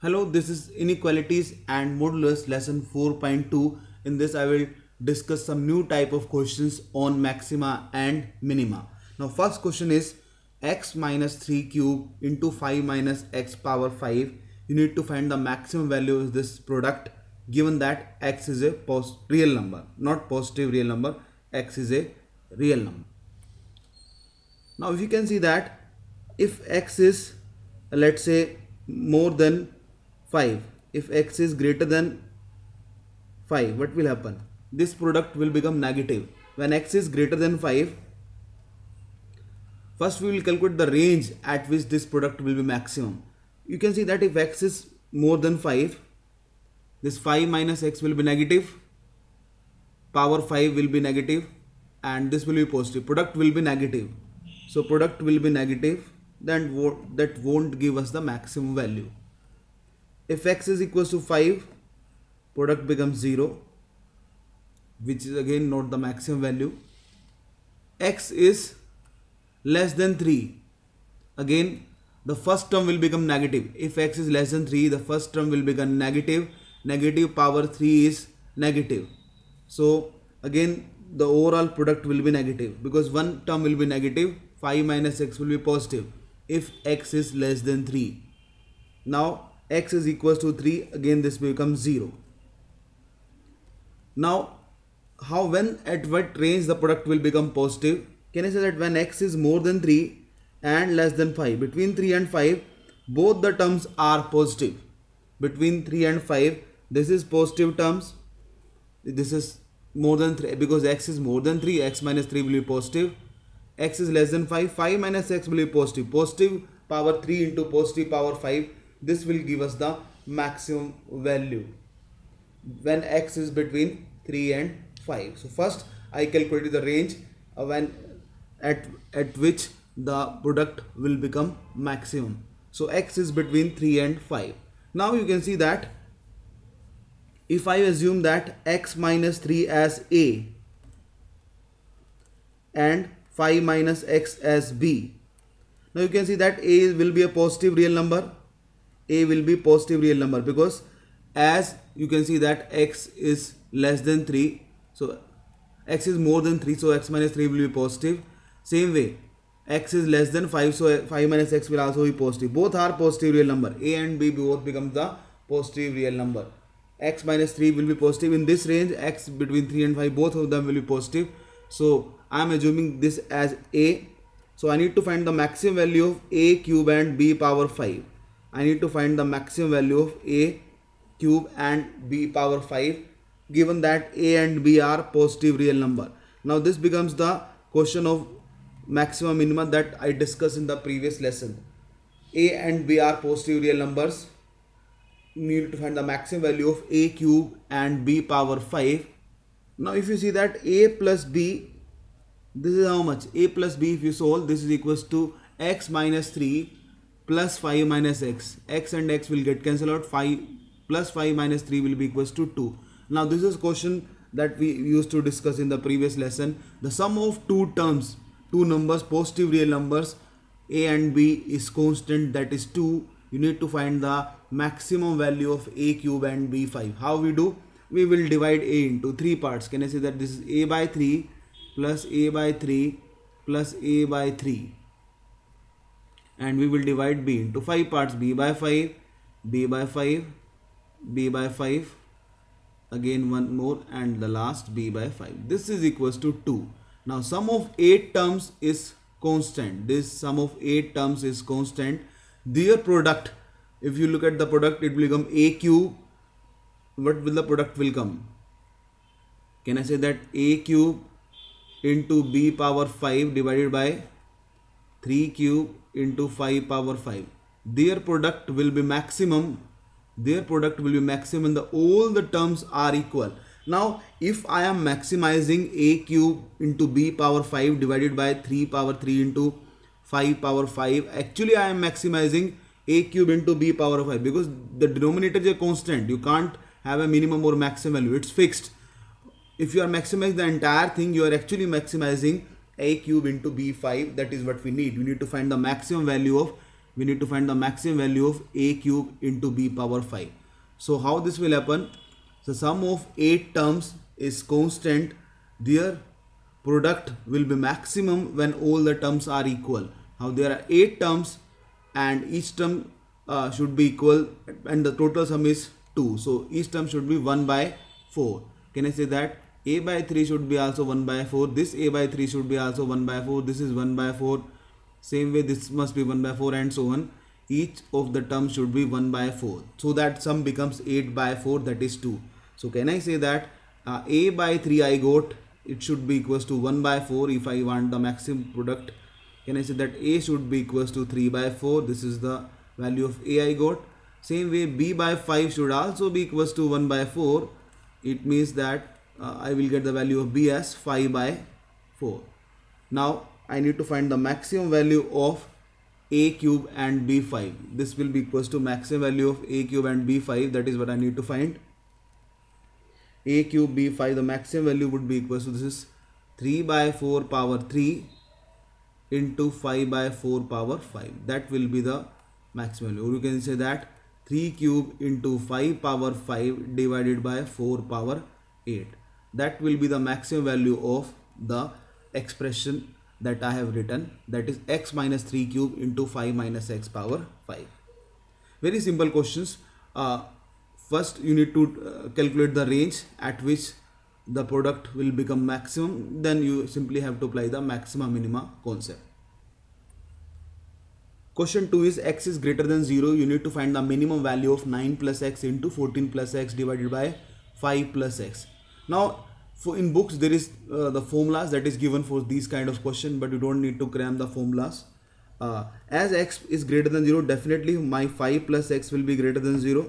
Hello, this is inequalities and modulus lesson 4.2. In this I will discuss some new type of questions on maxima and minima. Now first question is x minus 3 cube into 5 minus x power 5. You need to find the maximum value of this product given that x is a real number, not positive real number, x is a real number. Now if you can see that if x is let's say more than 5 if x is greater than 5 what will happen this product will become negative when x is greater than 5 first we will calculate the range at which this product will be maximum you can see that if x is more than 5 this 5 minus x will be negative power 5 will be negative and this will be positive product will be negative so product will be negative then that won't give us the maximum value if x is equals to 5 product becomes 0 which is again not the maximum value x is less than 3 again the first term will become negative if x is less than 3 the first term will become negative negative power 3 is negative so again the overall product will be negative because one term will be negative 5 minus x will be positive if x is less than 3 now x is equals to 3 again this becomes 0 now how when at what range the product will become positive can I say that when x is more than 3 and less than 5 between 3 and 5 both the terms are positive between 3 and 5 this is positive terms this is more than 3 because x is more than 3 x minus 3 will be positive x is less than 5 5 minus x will be positive positive power 3 into positive power 5 this will give us the maximum value when x is between 3 and 5 so first i calculated the range uh, when at at which the product will become maximum so x is between 3 and 5 now you can see that if i assume that x minus 3 as a and 5 minus x as b now you can see that a will be a positive real number a will be positive real number because as you can see that x is less than 3 so x is more than 3 so x minus 3 will be positive same way x is less than 5 so 5 minus x will also be positive both are positive real number a and b both become the positive real number x minus 3 will be positive in this range x between 3 and 5 both of them will be positive so i am assuming this as a so i need to find the maximum value of a cube and b power 5 I need to find the maximum value of a cube and b power 5 given that a and b are positive real number. Now this becomes the question of maximum minima that I discussed in the previous lesson. a and b are positive real numbers. We need to find the maximum value of a cube and b power 5. Now if you see that a plus b this is how much a plus b if you solve this is equals to x minus 3 plus 5 minus x. x and x will get cancelled out. 5 plus 5 minus 3 will be equals to 2. Now this is question that we used to discuss in the previous lesson. The sum of two terms, two numbers, positive real numbers a and b is constant that is 2. You need to find the maximum value of a cube and b5. How we do? We will divide a into three parts. Can I say that this is a by 3 plus a by 3 plus a by 3 and we will divide b into 5 parts b by 5 b by 5 b by 5 again one more and the last b by 5 this is equals to 2 now sum of 8 terms is constant this sum of 8 terms is constant their product if you look at the product it will become a cube what will the product will come can I say that a cube into b power 5 divided by 3 cube into 5 power 5 their product will be maximum their product will be maximum the all the terms are equal now if I am maximizing a cube into b power 5 divided by 3 power 3 into 5 power 5 actually I am maximizing a cube into b power 5 because the denominator is a constant you can't have a minimum or maximum value it's fixed if you are maximizing the entire thing you are actually maximizing a cube into b5 that is what we need we need to find the maximum value of we need to find the maximum value of a cube into b power 5 so how this will happen The sum of 8 terms is constant their product will be maximum when all the terms are equal now there are 8 terms and each term uh, should be equal and the total sum is 2 so each term should be 1 by 4 can I say that a by 3 should be also 1 by 4 this a by 3 should be also 1 by 4 this is 1 by 4 same way this must be 1 by 4 and so on each of the terms should be 1 by 4 so that sum becomes 8 by 4 that is 2 so can I say that uh, a by 3 I got it should be equals to 1 by 4 if I want the maximum product can I say that a should be equals to 3 by 4 this is the value of a I got same way b by 5 should also be equals to 1 by 4 it means that uh, I will get the value of b as 5 by 4. Now I need to find the maximum value of a cube and b5. This will be equals to maximum value of a cube and b5 that is what I need to find. a cube b5 the maximum value would be equals to this is 3 by 4 power 3 into 5 by 4 power 5 that will be the maximum value or you can say that 3 cube into 5 power 5 divided by 4 power 8 that will be the maximum value of the expression that I have written that is x minus 3 cube into 5 minus x power 5. Very simple questions. Uh, first you need to uh, calculate the range at which the product will become maximum then you simply have to apply the maxima minima concept. Question 2 is x is greater than 0 you need to find the minimum value of 9 plus x into 14 plus x divided by 5 plus x now for in books there is uh, the formulas that is given for these kind of question but you don't need to cram the formulas. Uh, as x is greater than 0 definitely my 5 plus x will be greater than 0.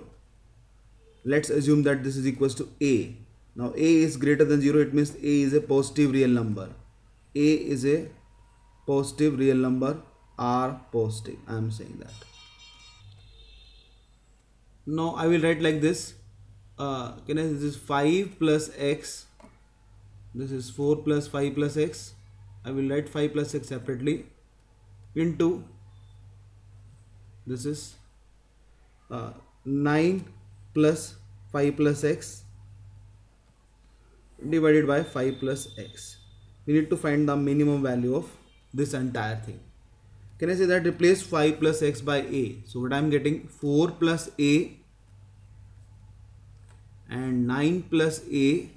Let's assume that this is equals to a. Now a is greater than 0 it means a is a positive real number. a is a positive real number R positive. I am saying that. Now I will write like this uh, can I say this is 5 plus x this is 4 plus 5 plus x I will write 5 plus x separately into this is uh, 9 plus 5 plus x divided by 5 plus x we need to find the minimum value of this entire thing can I say that replace 5 plus x by a so what I'm getting 4 plus a and 9 plus a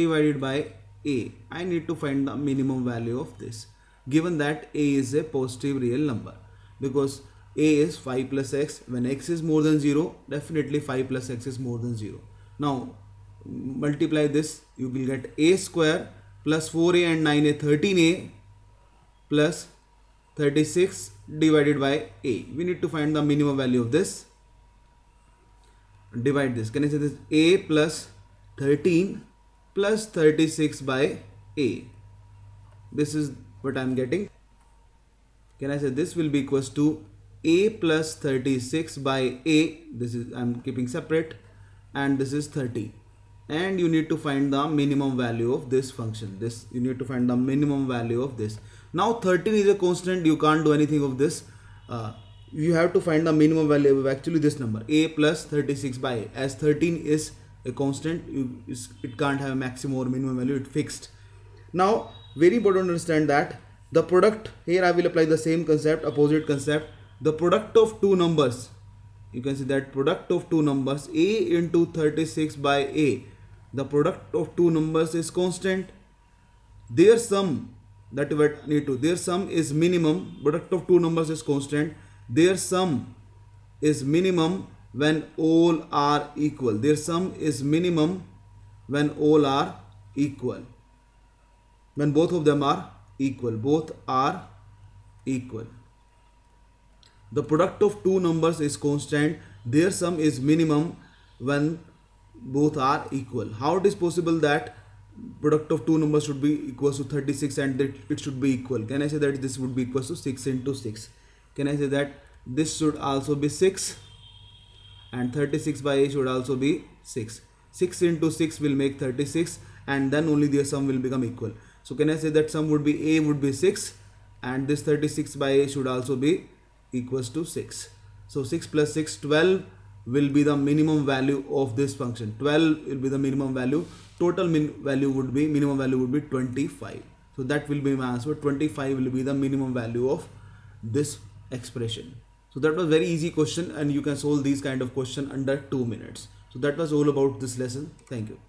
divided by a. I need to find the minimum value of this given that a is a positive real number because a is 5 plus x when x is more than 0 definitely 5 plus x is more than 0. Now multiply this you will get a square plus 4a and 9a 13a plus 36 divided by a. We need to find the minimum value of this divide this. Can I say this? A plus 13 plus 36 by A. This is what I'm getting. Can I say this will be equals to A plus 36 by A. This is I'm keeping separate and this is 30 and you need to find the minimum value of this function this you need to find the minimum value of this now 13 is a constant you can't do anything of this uh, you have to find the minimum value of actually this number a plus 36 by a as 13 is a constant it can't have a maximum or minimum value it fixed now very important to understand that the product here i will apply the same concept opposite concept the product of two numbers you can see that product of two numbers a into 36 by a the product of two numbers is constant their sum that we need to their sum is minimum product of two numbers is constant their sum is minimum when all are equal. Their sum is minimum when all are equal. When both of them are equal. Both are equal. The product of two numbers is constant. Their sum is minimum when both are equal. How it is possible that product of two numbers should be equal to 36 and it should be equal? Can I say that this would be equal to 6 into 6? can I say that this should also be 6 and 36 by a should also be 6. 6 into 6 will make 36 and then only the sum will become equal. So can I say that sum would be A would be 6 and this 36 by A should also be equals to 6. So 6 plus 6 12 will be the minimum value of this function. 12 will be the minimum value. Total min value would be minimum value would be 25. So that will be my answer. 25 will be the minimum value of this expression. So that was very easy question and you can solve these kind of question under two minutes. So that was all about this lesson. Thank you.